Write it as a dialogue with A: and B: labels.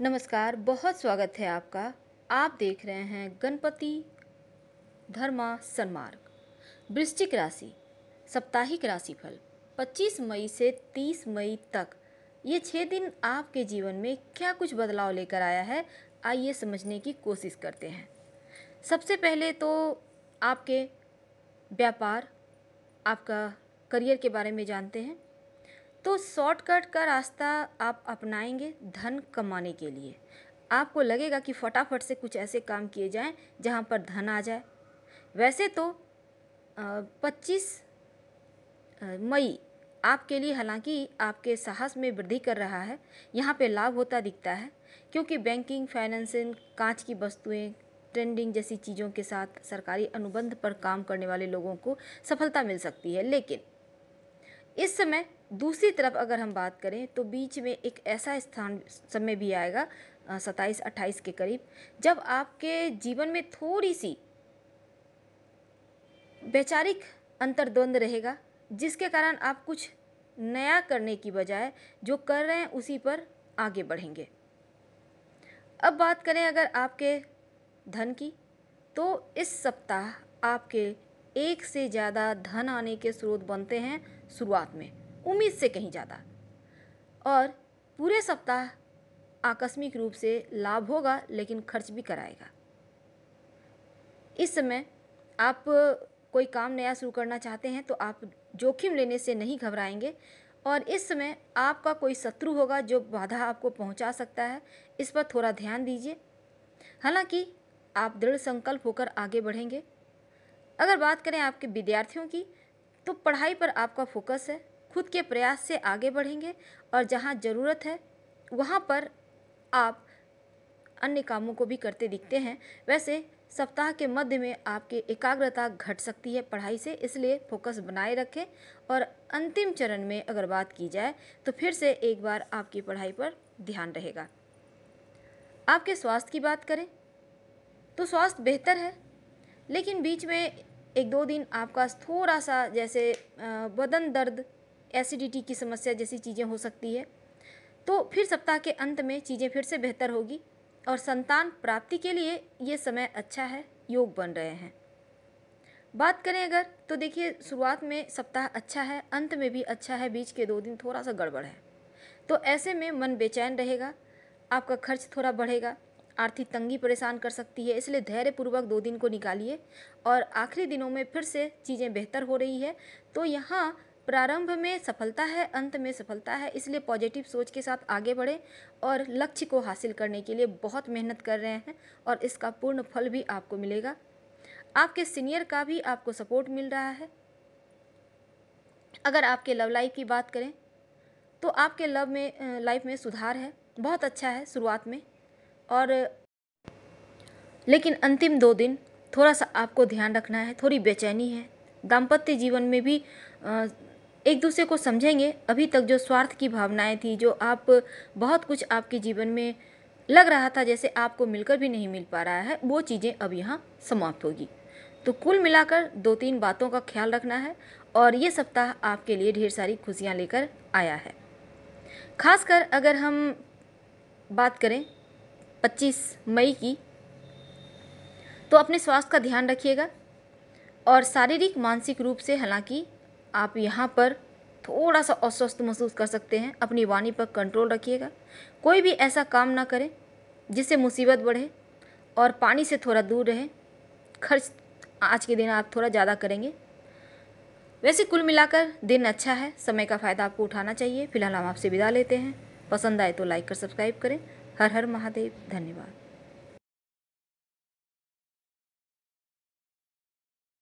A: नमस्कार बहुत स्वागत है आपका आप देख रहे हैं गणपति धर्मा सन्मार्ग वृश्चिक राशि साप्ताहिक राशिफल 25 मई से 30 मई तक ये छः दिन आपके जीवन में क्या कुछ बदलाव लेकर आया है आइए समझने की कोशिश करते हैं सबसे पहले तो आपके व्यापार आपका करियर के बारे में जानते हैं तो शॉर्टकट का रास्ता आप अपनाएंगे धन कमाने के लिए आपको लगेगा कि फटाफट से कुछ ऐसे काम किए जाएं जहां पर धन आ जाए वैसे तो पच्चीस मई आपके लिए हालांकि आपके साहस में वृद्धि कर रहा है यहाँ पे लाभ होता दिखता है क्योंकि बैंकिंग फाइनेंसिंग कांच की वस्तुएं ट्रेंडिंग जैसी चीज़ों के साथ सरकारी अनुबंध पर काम करने वाले लोगों को सफलता मिल सकती है लेकिन इस समय दूसरी तरफ अगर हम बात करें तो बीच में एक ऐसा स्थान समय भी आएगा सत्ताईस अट्ठाईस के करीब जब आपके जीवन में थोड़ी सी वैचारिक अंतर्द्वंद रहेगा जिसके कारण आप कुछ नया करने की बजाय जो कर रहे हैं उसी पर आगे बढ़ेंगे अब बात करें अगर आपके धन की तो इस सप्ताह आपके एक से ज़्यादा धन आने के स्रोत बनते हैं शुरुआत में उम्मीद से कहीं ज़्यादा और पूरे सप्ताह आकस्मिक रूप से लाभ होगा लेकिन खर्च भी कराएगा इस समय आप कोई काम नया शुरू करना चाहते हैं तो आप जोखिम लेने से नहीं घबराएंगे और इस समय आपका कोई शत्रु होगा जो बाधा आपको पहुंचा सकता है इस पर थोड़ा ध्यान दीजिए हालांकि आप दृढ़ संकल्प होकर आगे बढ़ेंगे अगर बात करें आपके विद्यार्थियों की तो पढ़ाई पर आपका फोकस है खुद के प्रयास से आगे बढ़ेंगे और जहाँ ज़रूरत है वहाँ पर आप अन्य कामों को भी करते दिखते हैं वैसे सप्ताह के मध्य में आपकी एकाग्रता घट सकती है पढ़ाई से इसलिए फोकस बनाए रखें और अंतिम चरण में अगर बात की जाए तो फिर से एक बार आपकी पढ़ाई पर ध्यान रहेगा आपके स्वास्थ्य की बात करें तो स्वास्थ्य बेहतर है लेकिन बीच में एक दो दिन आपका थोड़ा सा जैसे बदन दर्द एसिडिटी की समस्या जैसी चीज़ें हो सकती है तो फिर सप्ताह के अंत में चीज़ें फिर से बेहतर होगी और संतान प्राप्ति के लिए ये समय अच्छा है योग बन रहे हैं बात करें अगर तो देखिए शुरुआत में सप्ताह अच्छा है अंत में भी अच्छा है बीच के दो दिन थोड़ा सा गड़बड़ है तो ऐसे में मन बेचैन रहेगा आपका खर्च थोड़ा बढ़ेगा आर्थिक तंगी परेशान कर सकती है इसलिए धैर्यपूर्वक दो दिन को निकालिए और आखिरी दिनों में फिर से चीज़ें बेहतर हो रही है तो यहाँ प्रारंभ में सफलता है अंत में सफलता है इसलिए पॉजिटिव सोच के साथ आगे बढ़ें और लक्ष्य को हासिल करने के लिए बहुत मेहनत कर रहे हैं और इसका पूर्ण फल भी आपको मिलेगा आपके सीनियर का भी आपको सपोर्ट मिल रहा है अगर आपके लव लाइफ की बात करें तो आपके लव में लाइफ में सुधार है बहुत अच्छा है शुरुआत में और लेकिन अंतिम दो दिन थोड़ा सा आपको ध्यान रखना है थोड़ी बेचैनी है दाम्पत्य जीवन में भी एक दूसरे को समझेंगे अभी तक जो स्वार्थ की भावनाएं थी जो आप बहुत कुछ आपके जीवन में लग रहा था जैसे आपको मिलकर भी नहीं मिल पा रहा है वो चीज़ें अब यहाँ समाप्त होगी तो कुल मिलाकर दो तीन बातों का ख्याल रखना है और ये सप्ताह आपके लिए ढेर सारी खुशियाँ लेकर आया है खासकर अगर हम बात करें 25 मई की तो अपने स्वास्थ्य का ध्यान रखिएगा और शारीरिक मानसिक रूप से हालांकि आप यहाँ पर थोड़ा सा अस्वस्थ महसूस कर सकते हैं अपनी वाणी पर कंट्रोल रखिएगा कोई भी ऐसा काम ना करें जिससे मुसीबत बढ़े और पानी से थोड़ा दूर रहे खर्च आज के दिन आप थोड़ा ज़्यादा करेंगे वैसे कुल मिलाकर दिन अच्छा है समय का फ़ायदा आपको उठाना चाहिए फिलहाल हम आपसे विदा लेते हैं पसंद आए तो लाइक कर सब्सक्राइब करें हर हर महादेव धन्यवाद